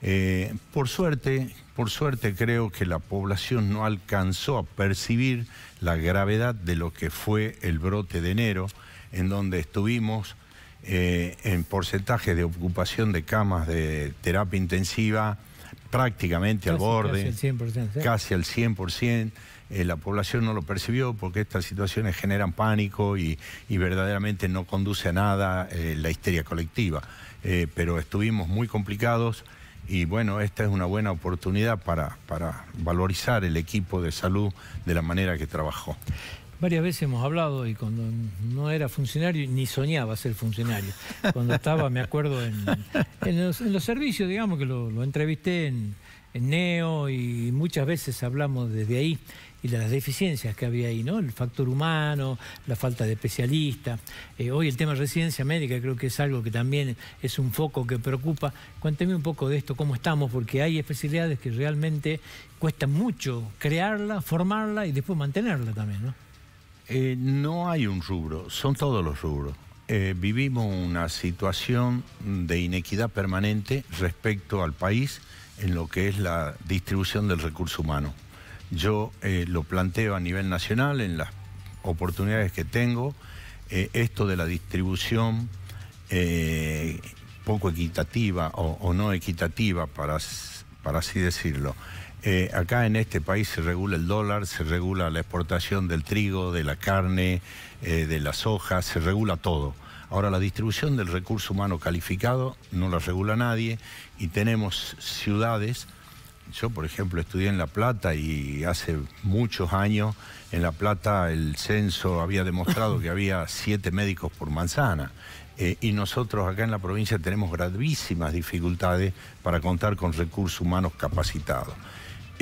B: Eh, por suerte, por suerte creo que la población no alcanzó a percibir la gravedad de lo que fue el brote de enero, en donde estuvimos eh, en porcentaje de ocupación de camas de terapia intensiva prácticamente al borde, casi al 100% eh, la población no lo percibió porque estas situaciones generan pánico y, verdaderamente no conduce a nada eh, la histeria colectiva. pero estuvimos muy complicados y bueno, esta es una buena oportunidad para, para valorizar el equipo de salud de la manera que trabajó. Varias
A: veces hemos hablado y cuando no era funcionario ni soñaba ser funcionario. Cuando estaba, me acuerdo, en, los, servicios, digamos, que lo, entrevisté en, Neo y muchas veces hablamos desde ahí y las deficiencias que había ahí, ¿no? El factor humano, la falta de especialistas. Eh, hoy el tema de residencia médica creo que es algo que también es un foco que preocupa. Cuénteme un poco de esto, cómo estamos, porque hay especialidades que realmente cuesta mucho crearla, formarla y después mantenerla también, ¿no?
B: Eh, no hay un rubro, son todos los rubros. Eh, vivimos una situación de inequidad permanente respecto al país en lo que es la distribución del recurso humano. Yo eh, lo planteo a nivel nacional en las oportunidades que tengo, esto de la distribución poco equitativa o, no equitativa, para así decirlo. Eh, acá en este país se regula el dólar, se regula la exportación del trigo, de la carne, eh, de las hojas, se regula todo. Ahora la distribución del recurso humano calificado no la regula nadie y tenemos ciudades, yo por ejemplo estudié en La Plata y hace muchos años en La Plata el censo había demostrado que había siete médicos por manzana. Eh, y nosotros acá en la provincia tenemos gravísimas dificultades para contar con recursos humanos capacitados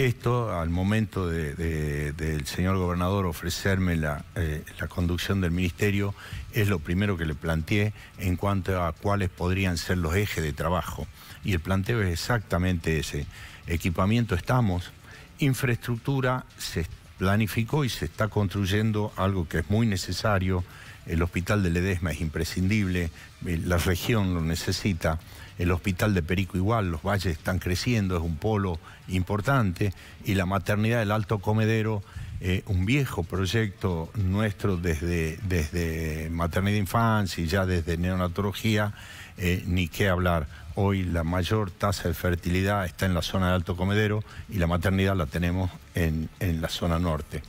B: esto, al momento del señor gobernador ofrecerme eh, la, conducción del ministerio, es lo primero que le planteé en cuanto a cuáles podrían ser los ejes de trabajo. Y el planteo es exactamente ese. Equipamiento estamos, infraestructura se planificó y se está construyendo algo que es muy necesario. El hospital de Ledesma es imprescindible, eh, la región lo necesita el hospital de Perico igual, los valles están creciendo, es un polo importante, y la maternidad del Alto Comedero, eh, un viejo proyecto nuestro desde, desde maternidad e infancia y ya desde neonatología, eh, ni qué hablar. Hoy la mayor tasa de fertilidad está en la zona del Alto Comedero y la maternidad la tenemos en, la zona norte.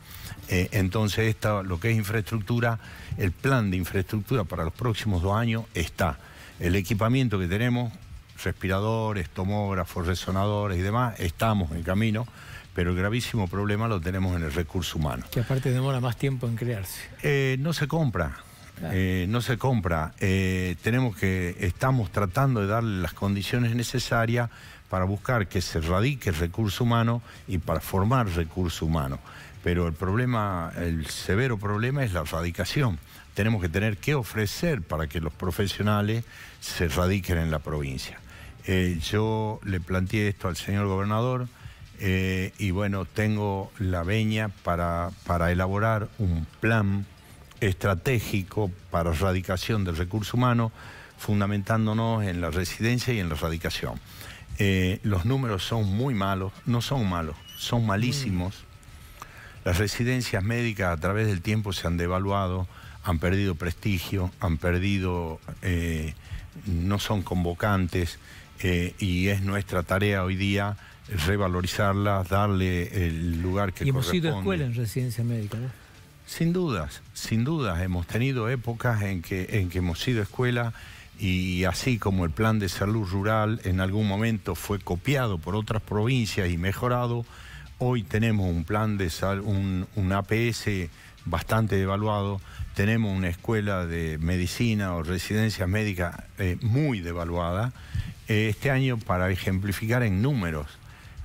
B: Eh, entonces, esta, lo que es infraestructura, el plan de infraestructura para los próximos dos años está. El equipamiento que tenemos, respiradores, tomógrafos, resonadores y demás, estamos en camino, pero el gravísimo problema lo tenemos en el recurso humano.
A: Que aparte demora más tiempo en crearse.
B: Eh, no se compra. Eh, no se compra. Eh, tenemos que, estamos tratando de darle las condiciones necesarias para buscar que se radique el recurso humano y para formar recurso humano. Pero el problema, el severo problema es la radicación tenemos que tener que ofrecer para que los profesionales se radiquen en la provincia. Eh, yo le planteé esto al señor gobernador eh, y bueno, tengo la veña para, elaborar un plan estratégico para erradicación del recurso humano, fundamentándonos en la residencia y en la erradicación. Eh, los números son muy malos, no son malos, son malísimos. Mm. Las residencias médicas a través del tiempo se han devaluado han perdido prestigio, han perdido, eh, no son convocantes eh, y es nuestra tarea hoy día revalorizarlas, darle el lugar que y hemos sido escuela
A: en residencia médica, ¿no?
B: Sin dudas, sin dudas, hemos tenido épocas en que, en que hemos sido escuela y así como el plan de salud rural en algún momento fue copiado por otras provincias y mejorado, hoy tenemos un plan de salud, un, un APS bastante devaluado, tenemos una escuela de medicina o residencia médica eh, muy devaluada. Eh, este año, para ejemplificar en números,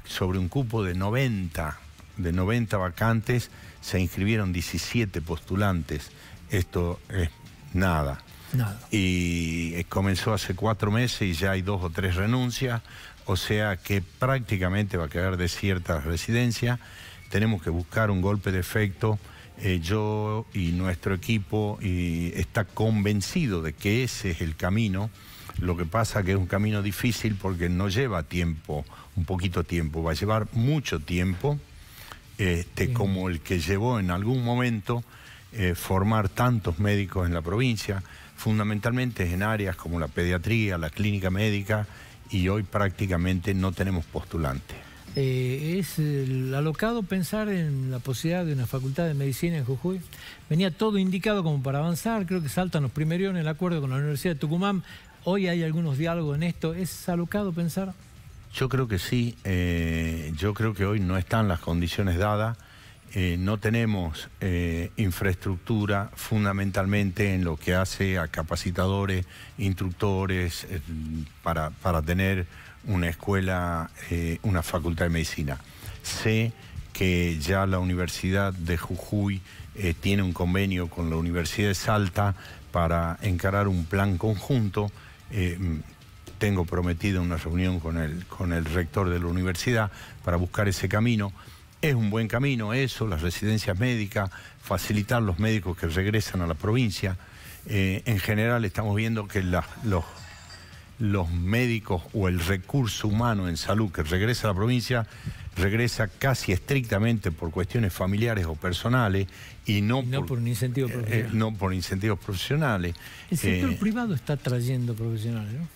B: sobre un cupo de 90, de 90 vacantes, se inscribieron 17 postulantes. Esto es nada. nada. Y eh, comenzó hace cuatro meses y ya hay dos o tres renuncias, o sea que prácticamente va a quedar desierta la residencia. Tenemos que buscar un golpe de efecto eh, yo y nuestro equipo está convencido de que ese es el camino. Lo que pasa que es un camino difícil porque no lleva tiempo, un poquito tiempo, va a llevar mucho tiempo, este, como el que llevó en algún momento eh, formar tantos médicos en la provincia, fundamentalmente en áreas como la pediatría, la clínica médica, y hoy prácticamente no tenemos postulantes.
A: Eh, es alocado pensar en la posibilidad de una facultad de medicina en Jujuy. Venía todo indicado como para avanzar, creo que saltan los primeros en el acuerdo con la Universidad de Tucumán. Hoy hay algunos diálogos en esto. ¿Es alocado pensar?
B: Yo creo que sí. Eh, yo creo que hoy no están las condiciones dadas. Eh, no tenemos infraestructura fundamentalmente en lo que hace a capacitadores, instructores, para, para, tener una escuela, eh, una facultad de medicina. Sé que ya la Universidad de Jujuy eh, tiene un convenio con la Universidad de Salta para encarar un plan conjunto. Eh, tengo prometido una reunión con el, con el rector de la universidad para buscar ese camino. Es un buen camino eso, las residencias médicas, facilitar los médicos que regresan a la provincia. en general estamos viendo que los los médicos o el recurso humano en salud que regresa a la provincia regresa casi estrictamente por cuestiones familiares o personales y no, por, un eh, eh, no por incentivos profesionales. El sector eh,
A: privado está trayendo profesionales, ¿no?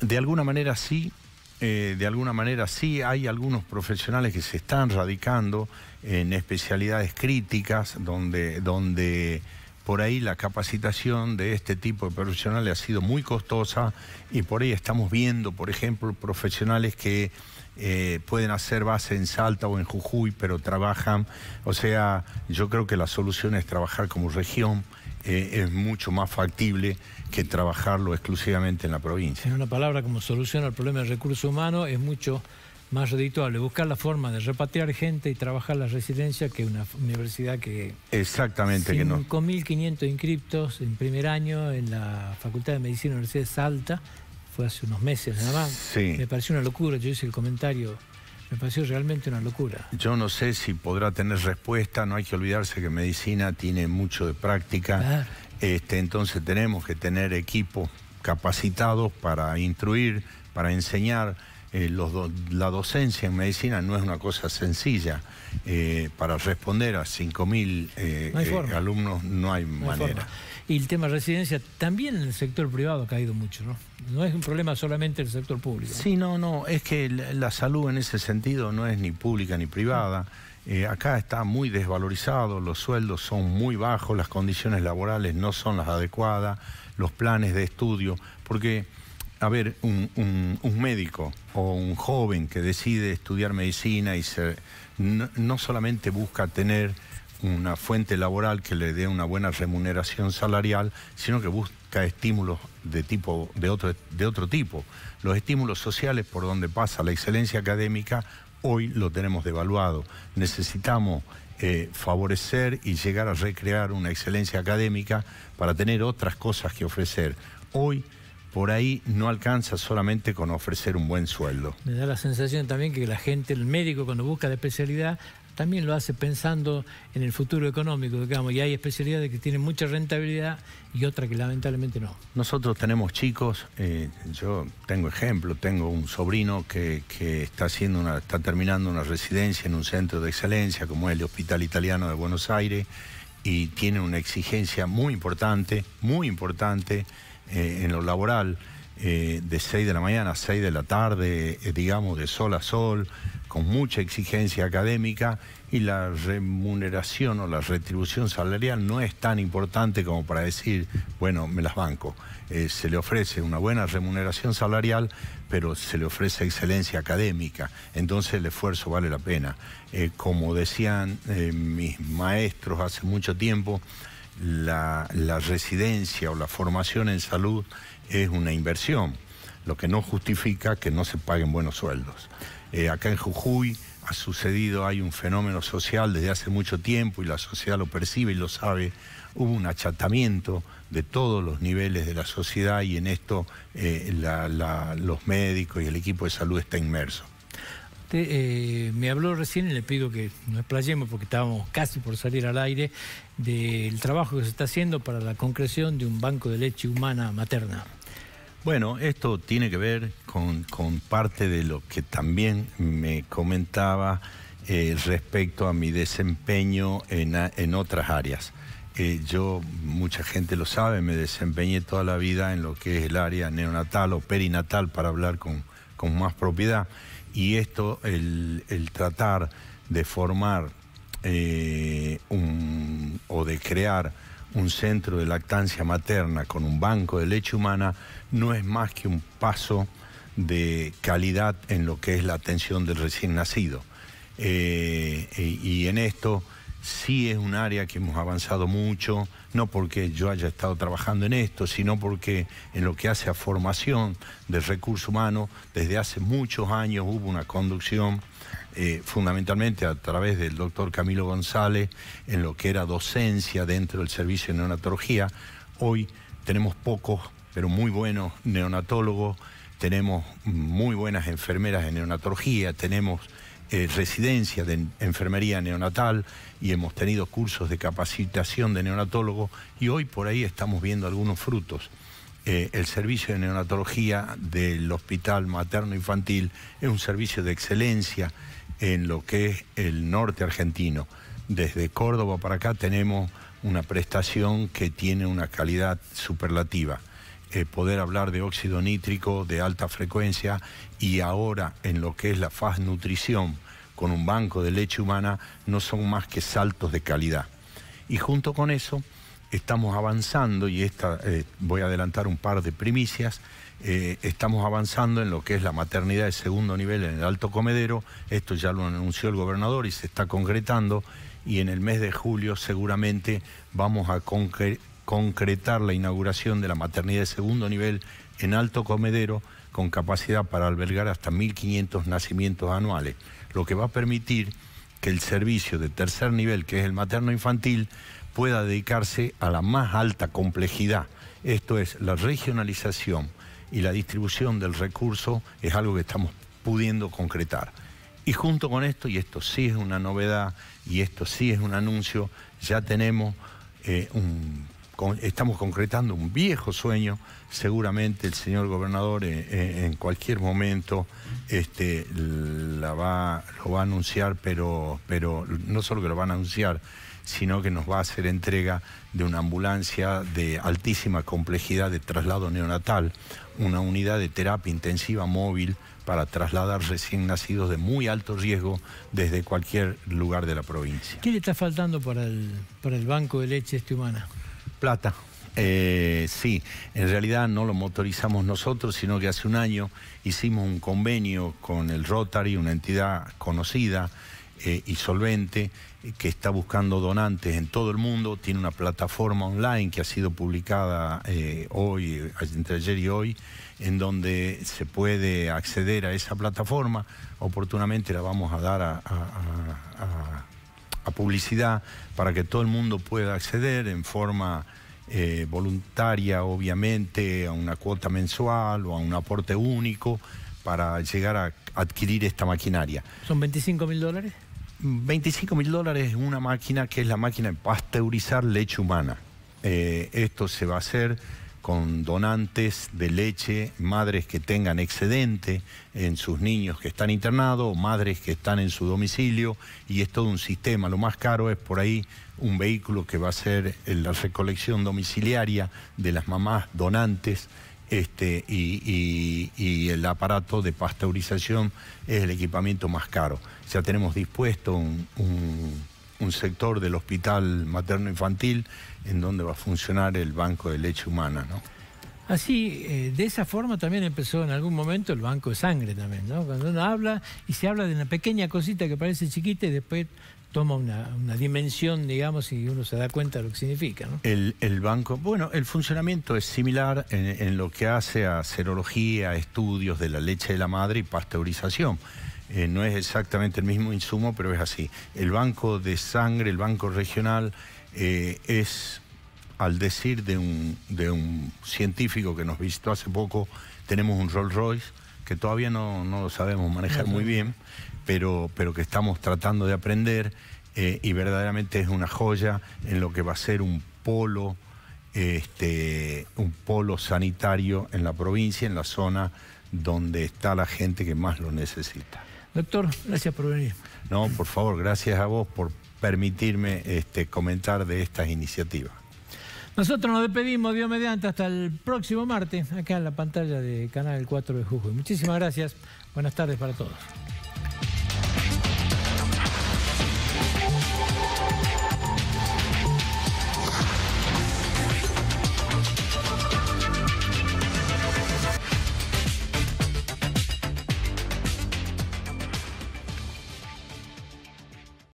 B: De alguna manera sí, de alguna manera sí hay algunos profesionales que se están radicando en especialidades críticas donde, donde por ahí la capacitación de este tipo de profesionales ha sido muy costosa y por ahí estamos viendo, por ejemplo, profesionales que eh, pueden hacer base en Salta o en Jujuy, pero trabajan. O sea, yo creo que la solución es trabajar como región. Eh, es mucho más factible que trabajarlo exclusivamente en la provincia. En
A: una palabra, como solución al problema de recurso humano, es mucho más redituable, buscar la forma de repatriar gente y trabajar la residencia que una universidad que...
B: Exactamente, que no.
A: 5.500 inscriptos en primer año en la Facultad de Medicina de la Universidad de Salta, fue hace unos meses nada más. Me pareció una locura, yo hice el comentario, me pareció realmente una locura.
B: Yo no sé si podrá tener respuesta, no hay que olvidarse que medicina tiene mucho de práctica, este, entonces tenemos que tener equipos capacitados para instruir, para enseñar eh, los la docencia en medicina no es una cosa sencilla. Eh, para responder a 5.000 eh, eh alumnos no hay manera.
A: y el tema residencia también en el sector privado ha caído mucho, ¿no? No es un problema solamente el sector público.
B: Sí, no, no, es que la salud en ese sentido no es ni pública ni privada. acá está muy desvalorizado, los sueldos son muy bajos, las condiciones laborales no son las adecuadas, los planes de estudio, porque a ver, un, médico o un joven que decide estudiar medicina y se, no, solamente busca tener una fuente laboral que le dé una buena remuneración salarial, sino que busca estímulos de tipo de otro, de otro tipo. Los estímulos sociales por donde pasa la excelencia académica hoy lo tenemos devaluado. Necesitamos eh, favorecer y llegar a recrear una excelencia académica para tener otras cosas que ofrecer. Hoy por ahí no alcanza solamente con ofrecer un buen sueldo.
A: Me da la sensación también que la gente, el médico cuando busca la especialidad, también lo hace pensando en el futuro económico, digamos, y hay especialidades que tienen mucha rentabilidad y otras que lamentablemente no.
B: Nosotros tenemos chicos, eh, yo tengo ejemplo, tengo un sobrino que, está, haciendo está terminando una residencia en un centro de excelencia como es el Hospital Italiano de Buenos Aires y tiene una exigencia muy importante, muy importante eh, en lo laboral, eh, de 6 de la mañana a 6 de la tarde, eh, digamos, de sol a sol, con mucha exigencia académica, y la remuneración o la retribución salarial no es tan importante como para decir, bueno, me las banco. se le ofrece una buena remuneración salarial, pero se le ofrece excelencia académica, entonces el esfuerzo vale la pena. como decían mis maestros hace mucho tiempo, la, residencia o la formación en salud es una inversión, lo que no justifica que no se paguen buenos sueldos. Eh, acá en Jujuy ha sucedido, hay un fenómeno social desde hace mucho tiempo y la sociedad lo percibe y lo sabe. Hubo un achatamiento de todos los niveles de la sociedad y en esto eh, los médicos y el equipo de salud está inmerso.
A: Este, eh, me habló recién y le pido que nos playemos porque estábamos casi por salir al aire del trabajo que se está haciendo para la concreción de un banco de leche humana materna.
B: Bueno, esto tiene que ver con, parte de lo que también me comentaba eh, respecto a mi desempeño en, otras áreas. Eh, yo, mucha gente lo sabe, me desempeñé toda la vida en lo que es el área neonatal o perinatal, para hablar con más propiedad. Y esto, el, tratar de formar eh, o de crear un centro de lactancia materna con un banco de leche humana no es más que un paso de calidad en lo que es la atención del recién nacido. Eh, y en esto sí es un área que hemos avanzado mucho, no porque yo haya estado trabajando en esto, sino porque en lo que hace a formación del recurso humano, desde hace muchos años hubo una conducción eh, fundamentalmente a través del doctor Camilo González en lo que era docencia dentro del servicio de neonatología. Hoy tenemos pocos, pero muy buenos neonatólogos, tenemos muy buenas enfermeras en neonatología, tenemos eh, residencia de enfermería neonatal y hemos tenido cursos de capacitación de neonatólogo y hoy por ahí estamos viendo algunos frutos. Eh, el servicio de neonatología del Hospital Materno Infantil es un servicio de excelencia en lo que es el norte argentino. Desde Córdoba para acá tenemos una prestación que tiene una calidad superlativa. Eh, poder hablar de óxido nítrico de alta frecuencia y ahora en lo que es la faz nutrición con un banco de leche humana no son más que saltos de calidad. Y junto con eso estamos avanzando, y esta, eh, voy a adelantar un par de primicias, eh, estamos avanzando en lo que es la maternidad de segundo nivel en el Alto Comedero, esto ya lo anunció el gobernador y se está concretando, y en el mes de julio seguramente vamos a concretar concretar la inauguración de la maternidad de segundo nivel en Alto Comedero con capacidad para albergar hasta 1.500 nacimientos anuales, lo que va a permitir que el servicio de tercer nivel, que es el materno infantil, pueda dedicarse a la más alta complejidad. Esto es, la regionalización y la distribución del recurso es algo que estamos pudiendo concretar. Y junto con esto, y esto sí es una novedad, y esto sí es un anuncio, ya tenemos eh, un estamos concretando un viejo sueño. Seguramente el señor gobernador eh, eh, en, cualquier momento este, lo va a anunciar, pero, pero no solo que lo van a anunciar, sino que nos va a hacer entrega de una ambulancia de altísima complejidad de traslado neonatal, una unidad de terapia intensiva móvil para trasladar recién nacidos de muy alto riesgo desde cualquier lugar de la provincia.
A: ¿Qué le está faltando para el, para el Banco de Leche Este Humana? Plata.
B: Eh, sí, en realidad no lo motorizamos nosotros, sino que hace un año hicimos un convenio con el Rotary, una entidad conocida eh, y solvente que está buscando donantes en todo el mundo. Tiene una plataforma online que ha sido publicada eh, hoy, entre ayer y hoy, en donde se puede acceder a esa plataforma. Oportunamente la vamos a dar a publicidad para que todo el mundo pueda acceder en forma eh, voluntaria, obviamente, a una cuota mensual o a un aporte único para llegar a adquirir esta maquinaria. ¿Son 25 mil dólares? 25 mil dólares una máquina que es la máquina de pasteurizar leche humana. Eh, esto se va a hacer con donantes de leche, madres que tengan excedente en sus niños que están internados, madres que están en su domicilio, y es todo un sistema. Lo más caro es por ahí un vehículo que va a ser la recolección domiciliaria de las mamás donantes. Este, y, el aparato de pasteurización es el equipamiento más caro. Ya tenemos dispuesto un un sector del hospital materno-infantil en donde va a funcionar el banco de leche humana, ¿no?
A: Así, eh, de esa forma también empezó en algún momento el banco de sangre también, ¿no? Cuando uno habla y se habla de una pequeña cosita que parece chiquita y después toma una, dimensión, digamos, y uno se da cuenta de lo que significa, ¿no?
B: El, banco, bueno, el funcionamiento es similar en, en, lo que hace a serología, estudios de la leche de la madre y pasteurización. Eh, no es exactamente el mismo insumo, pero es así. El banco de sangre, el banco regional, eh, es, al decir de un, científico que nos visitó hace poco, tenemos un Rolls Royce que todavía no, lo sabemos manejar muy bien, pero, pero que estamos tratando de aprender eh, y verdaderamente es una joya en lo que va a ser un polo. Este, un polo sanitario en la provincia, en la zona donde está la gente que más lo necesita.
A: Doctor, gracias por venir.
B: No, por favor, gracias a vos por permitirme este, comentar de estas iniciativas.
A: Nosotros nos despedimos, Dios mediante, hasta el próximo martes, acá en la pantalla de Canal 4 de Jujuy. Muchísimas gracias, buenas tardes para todos.